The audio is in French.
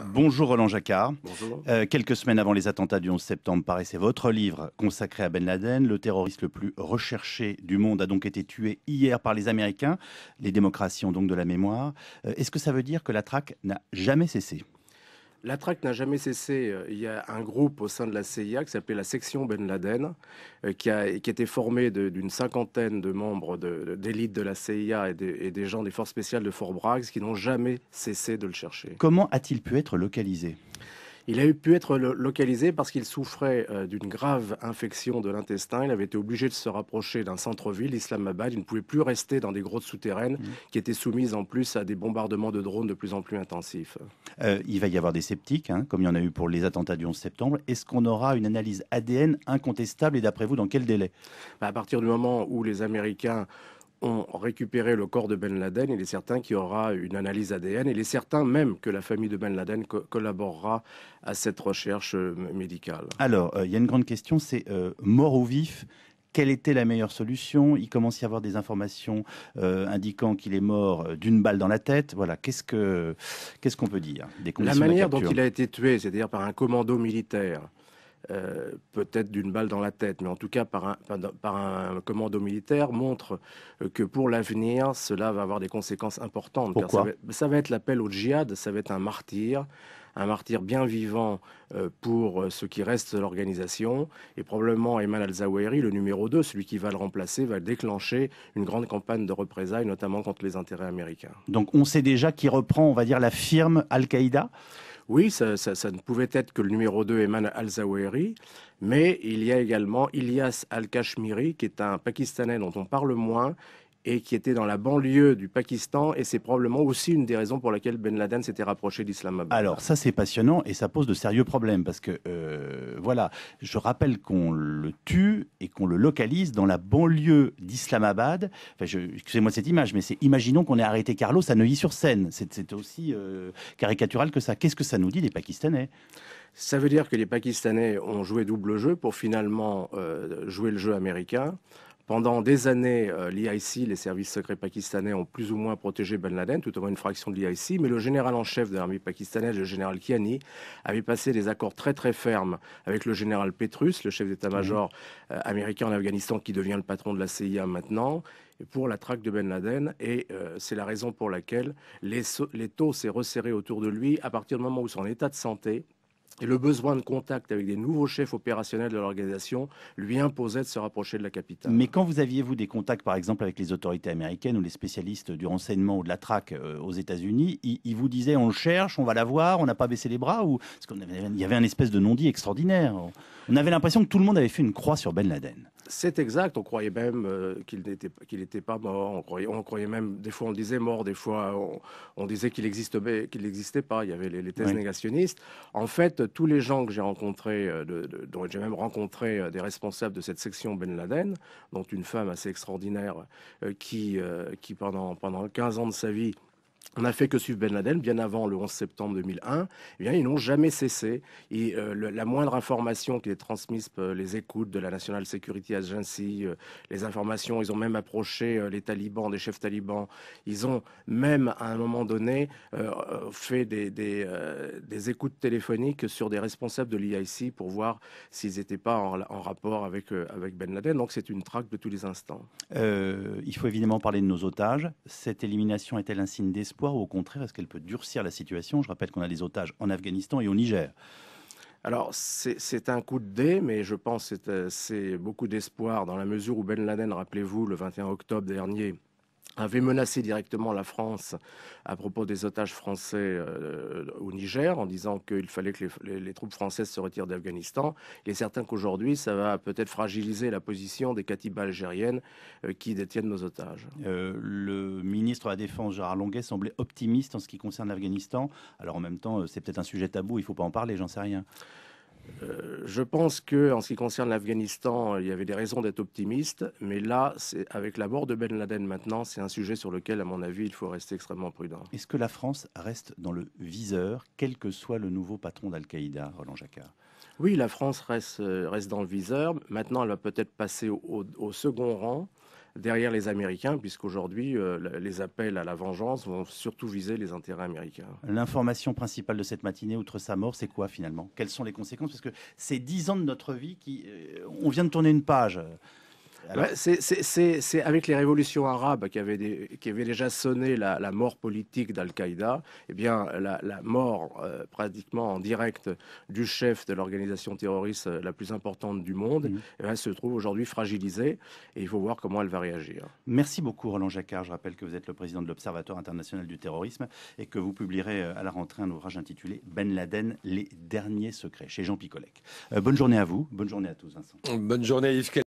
Bonjour Roland Jacquard. Euh, quelques semaines avant les attentats du 11 septembre paraissait votre livre consacré à Ben Laden. Le terroriste le plus recherché du monde a donc été tué hier par les Américains. Les démocraties ont donc de la mémoire. Euh, est-ce que ça veut dire que la traque n'a jamais cessé la traque n'a jamais cessé. Euh, il y a un groupe au sein de la CIA qui s'appelle la section Ben Laden, euh, qui, a, qui était formé d'une cinquantaine de membres d'élite de, la CIA et, et, des gens des forces spéciales de Fort Bragg qui n'ont jamais cessé de le chercher. Comment a-t-il pu être localisé il a eu pu être localisé parce qu'il souffrait euh, d'une grave infection de l'intestin. Il avait été obligé de se rapprocher d'un centre-ville, Islamabad. Il ne pouvait plus rester dans des grottes souterraines mmh. qui étaient soumises en plus à des bombardements de drones de plus en plus intensifs. Euh, il va y avoir des sceptiques, hein, comme il y en a eu pour les attentats du 11 septembre. Est-ce qu'on aura une analyse ADN incontestable et d'après vous, dans quel délai bah, À partir du moment où les Américains ont récupéré le corps de Ben Laden. Il est certain qu'il y aura une analyse ADN. Il est certain même que la famille de Ben Laden collaborera à cette recherche euh, médicale. Alors, euh, il y a une grande question, c'est euh, mort ou vif quelle était la meilleure solution Il commence à y avoir des informations indiquant qu'il est mort d'une balle dans la tête. Voilà, qu'est-ce que qu'est-ce qu'on peut dire des La manière dont il a été tué, c'est-à-dire par un commando militaire, euh, peut-être d'une balle dans la tête, mais en tout cas par un, commando militaire, montre euh, que pour l'avenir, cela va avoir des conséquences importantes. ça, va, être l'appel au djihad, ça va être un martyr un martyr bien vivant euh, pour ce qui reste de l'organisation. Et probablement Eman al-Zawahiri, le numéro 2, celui qui va le remplacer, va déclencher une grande campagne de représailles, notamment contre les intérêts américains. Donc on sait déjà qui reprend, on va dire, la firme Al-Qaïda oui, ça, ne pouvait être que le numéro 2, Eman Al-Zawahiri, mais il y a également Ilyas Al-Kashmiri, qui est un Pakistanais dont on parle moins, et qui était dans la banlieue du Pakistan. Et c'est probablement aussi une des raisons pour laquelle Ben Laden s'était rapproché d'Islamabad. Alors ça c'est passionnant et ça pose de sérieux problèmes parce que euh, voilà, je rappelle qu'on le tue et qu'on le localise dans la banlieue d'Islamabad. excusez-moi cette image, mais c'est imaginons qu'on ait arrêté Carlos à Neuilly-sur-Seine. C'est aussi euh, caricatural que ça. Qu'est-ce que ça nous dit des Pakistanais ça veut dire que les Pakistanais ont joué double jeu pour finalement euh, jouer le jeu américain pendant des années, euh, les services secrets pakistanais, ont plus ou moins protégé Ben Laden, tout au moins une fraction de l'IIC, mais le général en chef de l'armée pakistanaise, le général Kiani, avait passé des accords très très fermes avec le général Petrus, le chef d'état-major mhm. euh, américain en Afghanistan, qui devient le patron de la CIA maintenant, pour la traque de Ben Laden. Et euh, c'est la raison pour laquelle les, taux s'est resserré autour de lui à partir du moment où son état de santé et le besoin de contact avec des nouveaux chefs opérationnels de l'organisation lui imposait de se rapprocher de la capitale. Mais quand vous aviez, vous, des contacts, par exemple, avec les autorités américaines ou les spécialistes du renseignement ou de la traque euh, aux États-Unis, ils, vous disaient on le cherche, on va la voir, on n'a pas baissé les bras ou... y avait un espèce de non-dit extraordinaire. On avait l'impression que tout le monde avait fait une croix sur Ben Laden. C'est exact. On croyait même euh, qu'il n'était pas mort. On croyait, même des fois on disait mort, des fois on, disait qu'il existait qu'il n'existait pas. Il y avait les, thèses négationnistes. En fait, tous les gens que j'ai rencontrés, euh, dont j'ai même rencontré euh, des responsables de cette section Ben Laden, dont une femme assez extraordinaire qui qui pendant pendant 15 ans de sa vie on a fait que suivre Ben Laden bien avant le 11 septembre 2001. Eh bien, ils n'ont jamais cessé. Et euh, la moindre information qui est transmise par euh, les écoutes de la National Security Agency, euh, les informations, ils ont même approché les talibans, des chefs talibans. Ils ont même, à un moment donné, fait des, écoutes téléphoniques sur des responsables de l'IIC pour voir s'ils n'étaient pas en, rapport avec, avec Ben Laden. Donc, c'est une traque de tous les instants. il faut évidemment parler de nos otages. Cette élimination est-elle un signe ou au contraire, est-ce qu'elle peut durcir la situation Je rappelle qu'on a des otages en Afghanistan et au Niger. Alors, c'est un coup de dé, mais je pense que euh, c'est beaucoup d'espoir dans la mesure où Ben Laden, rappelez-vous, le 21 octobre dernier, avait menacé directement la France à propos des otages français euh, au Niger en disant qu'il fallait que les, troupes françaises se retirent d'Afghanistan. Il est certain qu'aujourd'hui, ça va peut-être fragiliser la position des katibas algériennes euh, qui détiennent nos otages. Euh, le ministre de la Défense, Gérard Longuet, semblait optimiste en ce qui concerne l'Afghanistan. Alors en même temps, c'est peut-être un sujet tabou, il ne faut pas en parler, j'en sais rien. Je pense que, en ce qui concerne l'Afghanistan, il y avait des raisons d'être optimiste, mais là, c'est avec la mort de Ben Laden maintenant, c'est un sujet sur lequel, à mon avis, il faut rester extrêmement prudent. Est-ce que la France reste dans le viseur, quel que soit le nouveau patron d'Al-Qaïda, Roland Jacquard Oui, la France reste, euh, reste dans le viseur. Maintenant, elle va peut-être passer au second rang derrière les Américains, puisqu'aujourd'hui, euh, les appels à la vengeance vont surtout viser les intérêts américains. L'information principale de cette matinée, outre sa mort, c'est quoi finalement Quelles sont les conséquences Parce que c'est dix ans de notre vie qui... Euh, on vient de tourner une page. Euh, c'est avec les révolutions arabes qui avaient, déjà sonné la, mort politique d'Al-Qaïda, eh bien, la, mort euh, pratiquement en direct du chef de l'organisation terroriste euh, la plus importante du monde mmh. eh elle se trouve aujourd'hui fragilisée et il faut voir comment elle va réagir. Merci beaucoup Roland Jacquard. Je rappelle que vous êtes le président de l'Observatoire international du terrorisme et que vous publierez euh, à la rentrée un ouvrage intitulé Ben Laden, les derniers secrets chez Jean Picolec. bonne journée à vous, bonne journée à tous Vincent. Bonne journée Yves